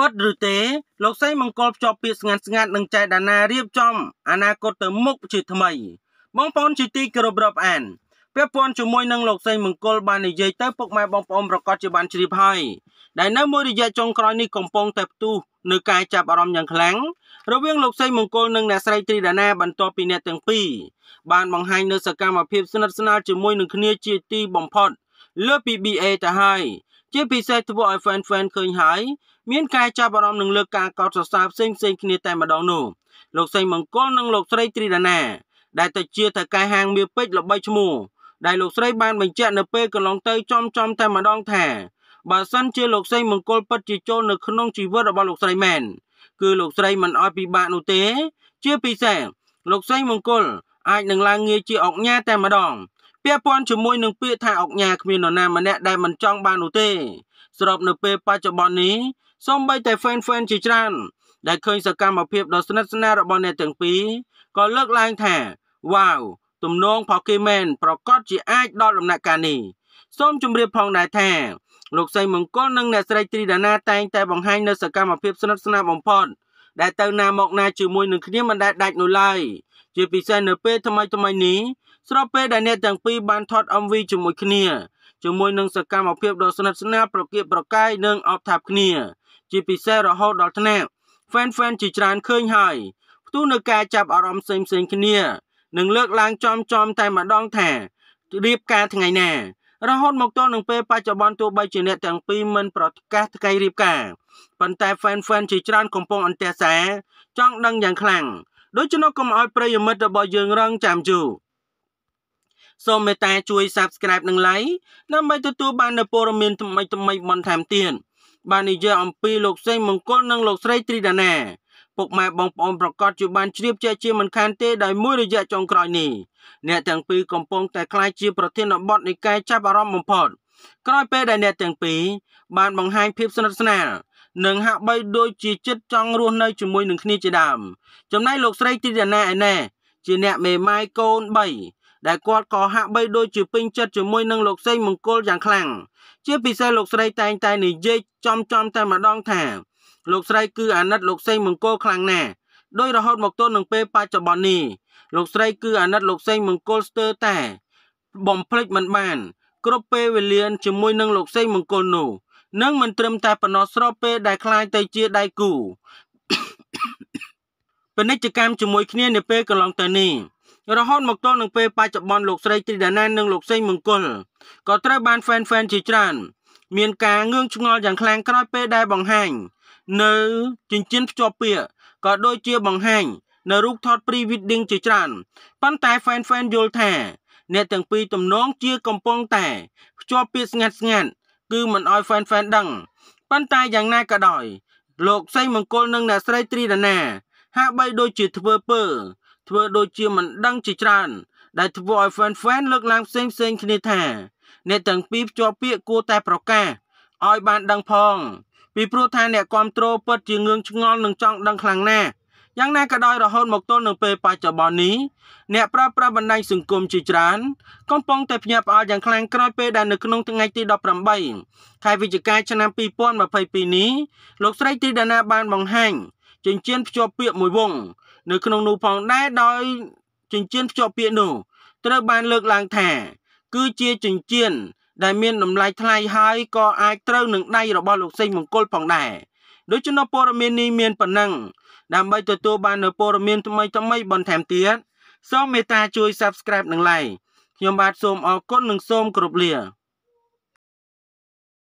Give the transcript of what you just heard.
ពិតឬទេលោកសីមង្គលភ្ជាប់ពាក្យស្ងាត់ស្ងាត់នឹងចែកដានារៀបចំអនាគតទៅមុខជាថ្មី បងប្អូនជាទីគោរពរាប់អានពាក់ព័ន្ធជាមួយនឹងលោកសីមង្គលបាននិយាយទៅពុកម៉ែបងប្អូនប្រកាសជាបានជ្រាបហើយដែលនៅមួយរយៈចុងក្រោយនេះកំពុងតែផ្ទុះនៅការចាប់អារម្មណ៍យ៉ាងខ្លាំងរវាងលោកសីមង្គលនិងអ្នកស្រីត្រីដាណាបន្ទាប់ពីអ្នកទាំងពីរបានបង្ហាញនៅសកម្មភាពស្និទ្ធស្នាលជាមួយនឹងគ្នាជាទីបំផុតលើ PBA ទៅហើយជាពិសេសធ្វើឲ្យ fan fan ឃើញហើយ មានការចាប់អារម្មណ៍នឹងលើកការកោតសរសើរផ្សេងផ្សេងគ្នាតែម្ដងនោះលោកសេងមង្គលនិងលោកស្រីត្រីដាណាដែលទៅជាថៅកែហាងមៀពេជ្រល្បីឈ្មោះដែលលោកស្រីបានបញ្ជាក់នៅពេលកន្លងទៅចំចំតែម្ដងថាបើសិនជាលោកស្រីមង្គលពិតជាចូលនៅក្នុងជីវិតរបស់លោកស្រីមែនគឺលោកស្រីមិនអោយពិបាកនោះទេ ជាពិសេសលោកស្រីមង្គលអាចនឹងឡើងងារជាអង្គញាតែម្ដងពាក់ព័ន្ធជាមួយនឹងពាក្យថាអុកញ៉ាគ្មាននរណា ម្នាក់ដែលមិនចង់បាននោះទេស្របនៅពេលបច្ចុប្បន្ននេះសូម្បីតែ fan fan ជាច្រើន ដែលឃើញសកម្មភាពដ៏ស្និទ្ធស្នាលរបស់អ្នកទាំងពីរក៏លើកឡើងថាវ៉ាវទំនងផកេមែនប្រកាសជាអាចដល់ដំណាក់កាលនេះសូមជម្រាបផងដែរថាលោកសីមង្គលនិងអ្នកស្រីត្រីដាណាតែងតែបង្ហាញនៅសកម្មភាពស្និទ្ធស្នាលបំផុត ដែលទៅណាមកណាជាមួយនឹងគ្នាមិនដែលដាច់នោះឡើយជាពិសេសនៅពេលថ្មីថ្មីនេះស្របពេលដែលអ្នកទាំងពីរបានថត MV ជាមួយគ្នាជាមួយនឹងសកម្មភាពដ៏ស្និទ្ធស្នាលប្រកៀកប្រកាយនិងអបថាបគ្នាជាពិសេសរហូតដល់ថ្នាក់ fan fan ជាច្រើនឃើញហើយផ្ទុះនៅការចាប់អារម្មណ៍ផ្សេងផ្សេងគ្នា និងលើកឡើងចំចំតែម្ដងថារៀបការថ្ងៃណារហូតមកទល់នឹងពេលបច្ចុប្បន្នទោះបីជាអ្នកទាំងពីរមិនប្រកាសថ្ងៃរៀបការប៉ុន្តែ fan fan ជាច្រើនកំពុងអន្ទះសារចង់ដឹងយ៉ាងខ្លាំងដូច្នោះកុំឲ្យប្រិយមិត្តរបស់យើងរងចាំយូរសូមមេត្តាជួយ Subscribe និង Like ដើម្បីទទួលបាននូវព័ត៌មានថ្មីៗបន្ថែមទៀតបាននិយាយអំពីលោកសេងមង្គលនិងលោកស្រីត្រីដាណាពុកម៉ែបងប្អូនប្រកាសជាបានជ្រាបជាជាមិនខានទេដោយមួយរយៈចុងក្រោយនេះអ្នកទាំងពីរកំពុងតែក្លាយជាប្រធានបទនៃការចាប់អារម្មណ៍បំផុតក្រោយពេលដែលអ្នកទាំងពីរបានបង្ហាញភាពស្និទ្ធស្នាលនិងហាក់បីដូចជាចិត្តចង់រស់នៅជាមួយនឹងគ្នាជាដើមចំណែកលោកស្រីទីដាណាឯណែជាអ្នកមេម៉ាយកូន3ដែលគាត់ក៏ហាក់បីដូចជាពេញចិត្តជាមួយនឹងលោកសេងមង្គលយ៉ាងខ្លាំងជាពិសេសលោកស្រី តែងតែនិយាយចំចំ តែម្ដងថាលោកស្រីគឺអាណិតលោកសេងមង្គលខ្លាំងណាស់ដោយរហូតមកទល់នឹងពេលបច្ចុប្បន្ននេះលោកស្រីគឺអាណិតលោកសេងមង្គលស្ទើរតែ បំភ្លេចមិនបាន គ្រប់ពេលវេលាជាមួយនឹងលោកសេងមង្គលនោះនឹងមិនត្រឹមតែប៉ុណ្ណោះស្របពេលដែលคล้ายទៅជាដៃគូពាណិជ្ជកម្មជាមួយគ្នានាពេលកន្លងទៅនេះរហូតមកទល់នឹងពេលបច្ចុប្បន្នលោកស្រីត្រីដាណែននិងលោកសេងមង្គលក៏ត្រូវបានហ្វេនហ្វេនជាច្រើនមានការងឿងឆ្ងល់យ៉ាងខ្លាំងក្រោយពេលដែលបង្ហាញនៅចិញ្ចៀនភ្ជាប់ពាក្យក៏ដូចជាបង្ហាញនៅរូបថត pre-wedding ជាច្រើនប៉ុន្តែ fan fan យល់ថាអ្នកទាំងពីរទំនងជាកំពុងតែភ្ជាប់ពាក្យស្ងាត់ស្ងាត់គឺមិនអោយ fan fan ដឹងប៉ុន្តែយ៉ាងណាក៏ដោយលោកសីមង្គលនិងអ្នកស្រីត្រីដាណាហាក់បីដូចជាធ្វើពើធ្វើដូចជាមិនដឹងជាច្រើន ដែលធ្វើឲ្យ fan fan លើកឡើងផ្សេងផ្សេងគ្នាថាអ្នកទាំងពីរភ្ជាប់ពាក្យគួរតែប្រកាសឲ្យបានដឹងផងពីព្រោះថាអ្នកគ្រប់គ្រងពិតជាងឿងឆ្ងល់និងចង់ដឹងខ្លាំងណាស់យ៉ាងណាក៏ដោយរហូតមកទល់នឹងពេលបច្ចុប្បន្ននេះអ្នកប្រើប្រាស់បណ្ដាញសង្គមជាច្រើនកំពុងតែភ្ញាក់ផ្អើលយ៉ាងខ្លាំងក្រោយពេលដែលនៅក្នុងថ្ងៃទី18ខែវិច្ឆិកាឆ្នាំ2022នេះលោកស្រីទីដាណា បានបង្ហាញចិញ្ចៀនភ្ជាប់ពាក្យមួយវងនៅក្នុងនោះផងដែរដោយចិញ្ចៀនភ្ជាប់ពាក្យនោះត្រូវបាន លើកឡើងថា គឺជាចិញ្ចៀនដែលមានតម្លៃថ្លៃហើយក៏អាចត្រូវនឹងដៃរបស់លោកសេងមង្គលផងដែរដូច្នោះព័ត៌មាននេះមានប៉ុណ្ណឹងដើម្បីទទួលបាននូវព័ត៌មានថ្មីថ្មីបន្ថែមទៀតសូមមេត្តាជួយ Subscribe និង Like ខ្ញុំបាទសូមអរគុណនិងសូមគោរពលា